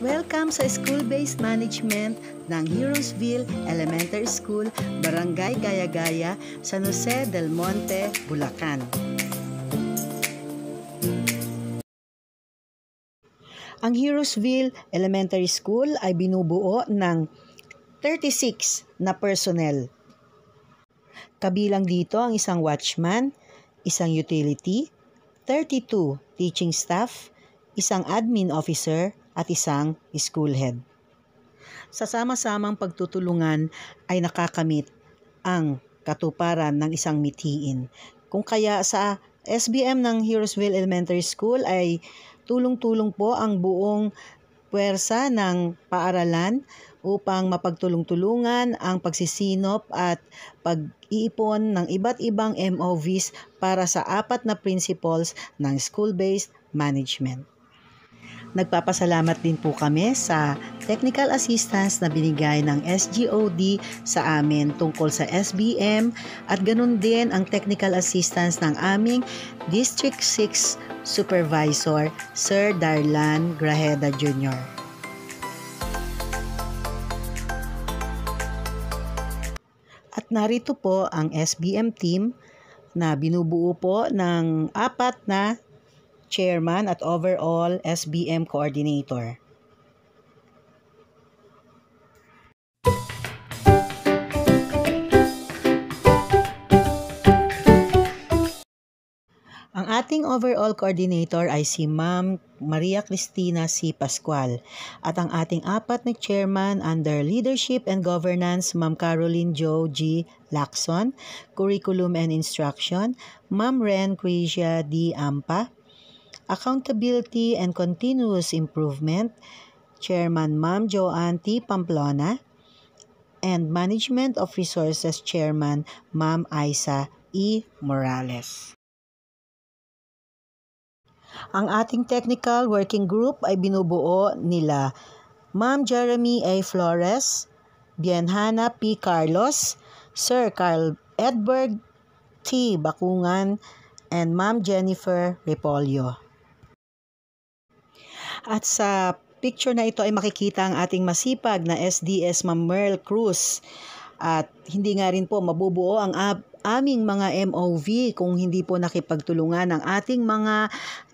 Welcome sa School-Based Management ng Heroesville Elementary School, Barangay Gaya-Gaya, San Jose del Monte, Bulacan. Ang Heroesville Elementary School ay binubuo ng 36 na personnel. Kabilang dito ang isang watchman, isang utility, 32 teaching staff, isang admin officer, at isang schoolhead. Sa sama-samang pagtutulungan ay nakakamit ang katuparan ng isang mithiin. Kung kaya sa SBM ng Heroesville Elementary School ay tulong-tulong po ang buong puwersa ng paaralan upang mapagtulong-tulungan ang pagsisinop at pag-iipon ng iba't ibang MOVs para sa apat na principles ng school-based management. Nagpapasalamat din po kami sa technical assistance na binigay ng SGOD sa amin tungkol sa SBM at ganun din ang technical assistance ng aming District 6 Supervisor Sir Darlan Graheda Jr. At narito po ang SBM team na binubuo po ng apat na chairman at overall SBM coordinator. Ang ating overall coordinator ay si Ma'am Maria Cristina C. Pascual at ang ating apat na chairman under leadership and governance Ma'am Caroline Jo G. Lacson, Curriculum and Instruction, Ma'am Ren Crisia D. Ampa, Accountability and Continuous Improvement, Chairman Ma'am Joanne T. Pamplona, and Management of Resources Chairman Ma'am Isa E. Morales. Ang ating technical working group ay binubuo nila Ma'am Jeremy A. Flores, Bienhana P. Carlos, Sir Carl Edberg T. Bakungan, and Ma'am Jennifer Repolio. At sa picture na ito ay makikita ang ating masipag na SDS Ma'am Merle Cruz. At hindi nga rin po mabubuo ang aming mga MOV kung hindi po nakipagtulungan ang ating mga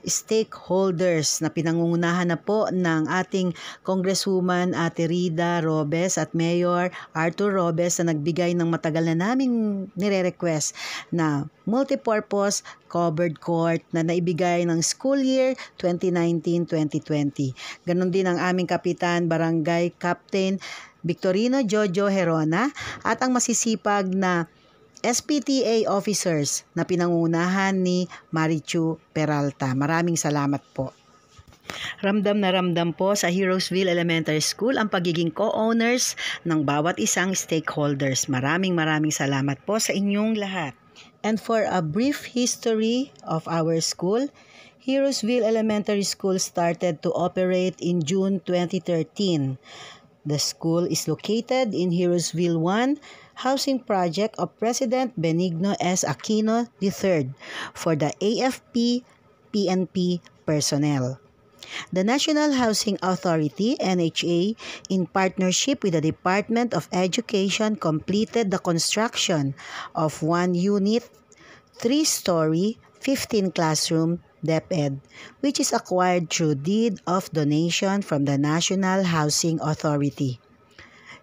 stakeholders na pinangungunahan na po ng ating Congresswoman Ate Rida Robes at Mayor Arthur Robes na nagbigay ng matagal na naming nire-request na multipurpose covered court na naibigay ng school year 2019-2020. Ganon din ang aming kapitan, barangay captain Victorino Jojo Herona at ang masisipag na SPTA officers na pinangunahan ni Marichu Peralta. Maraming salamat po. Ramdam na ramdam po sa Heroesville Elementary School ang pagiging co-owners ng bawat isang stakeholders. Maraming maraming salamat po sa inyong lahat. And for a brief history of our school, Heroesville Elementary School started to operate in June 2013. The school is located in Heroesville 1, housing project of President Benigno S. Aquino III for the AFP PNP personnel. The National Housing Authority, NHA, in partnership with the Department of Education, completed the construction of one unit, three-story, 15 classroom DepEd, which is acquired through deed of donation from the National Housing Authority.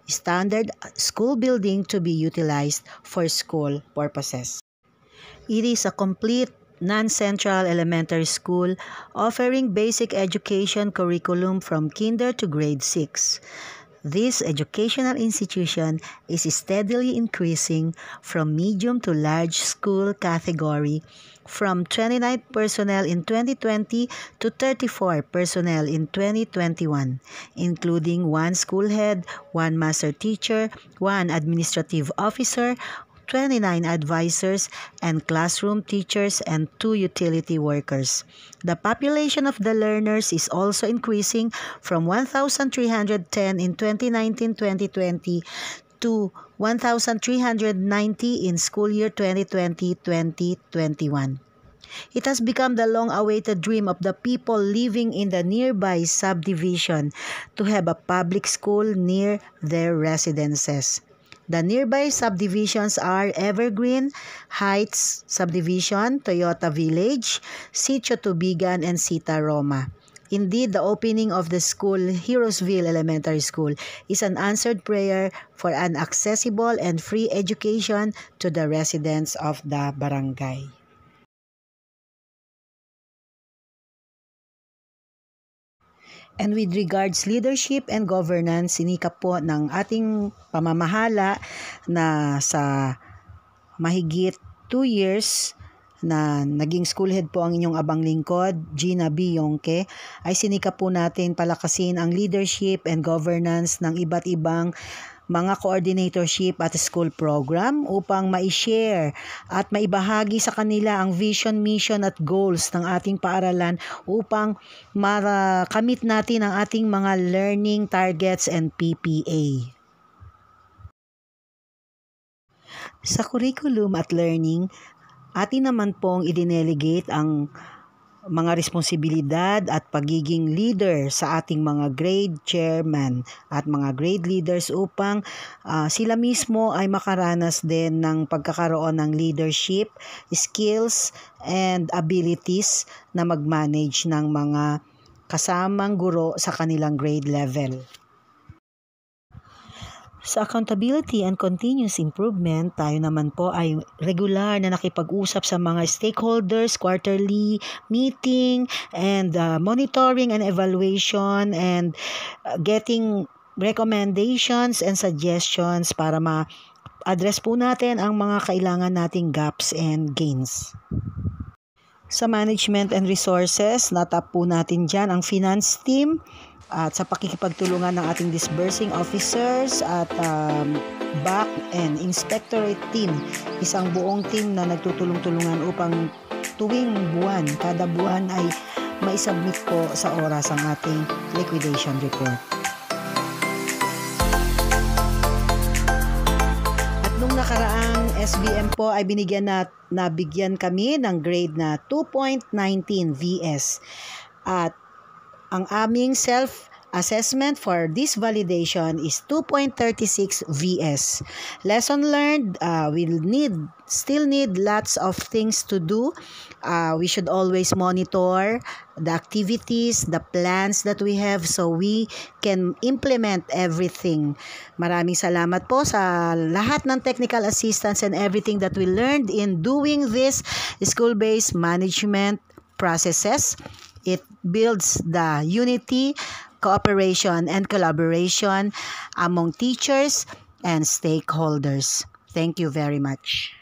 Standard school building to be utilized for school purposes. It is a complete non-central elementary school offering basic education curriculum from kinder to grade 6. This educational institution is steadily increasing from medium to large school category from 29 personnel in 2020 to 34 personnel in 2021, including one school head, one master teacher, one administrative officer, 29 advisors and classroom teachers and 2 utility workers. The population of the learners is also increasing from 1,310 in 2019-2020 to 1,390 in school year 2020-2021. It has become the long awaited dream of the people living in the nearby subdivision to have a public school near their residences. The nearby subdivisions are Evergreen Heights Subdivision, Toyota Village, Sitio Tubigan, and Sita Roma. Indeed, the opening of the school, Heroesville Elementary School, is an answered prayer for an accessible and free education to the residents of the barangay. And with regards leadership and governance, sinikap po ng ating pamamahala na sa mahigit 2 years na naging school head po ang inyong abang lingkod, Gina B. Yonke, ay sinikap po natin palakasin ang leadership and governance ng iba't ibang mga coordinatorship at school program upang ma-share at maibahagi sa kanila ang vision, mission at goals ng ating paaralan upang makamit natin ang ating mga learning targets and PPA. Sa curriculum at learning, atin naman pong idinelegate ang mga responsibilidad at pagiging leader sa ating mga grade chairman at mga grade leaders upang uh, sila mismo ay makaranas din ng pagkakaroon ng leadership, skills, and abilities na mag-manage ng mga kasamang guro sa kanilang grade level. Sa accountability and continuous improvement, tayo naman po ay regular na nakipag-usap sa mga stakeholders, quarterly meeting, and uh, monitoring and evaluation, and uh, getting recommendations and suggestions para ma-address po natin ang mga kailangan nating gaps and gains. Sa management and resources, natap po natin dyan ang finance team, at sa pakikipagtulungan ng ating disbursing officers at um, back and inspectorate team, isang buong team na nagtutulong-tulungan upang tuwing buwan, kada buwan ay maisubmit po sa oras ang ating liquidation report. At nung nakaraang SBM po ay binigyan na nabigyan kami ng grade na 2.19 VS at ang aming self Assessment for this validation is 2.36 VS. Lesson learned, uh, we'll need, still need lots of things to do. Uh, we should always monitor the activities, the plans that we have so we can implement everything. Maraming salamat po sa lahat ng technical assistance and everything that we learned in doing this school-based management processes. It builds the unity, cooperation, and collaboration among teachers and stakeholders. Thank you very much.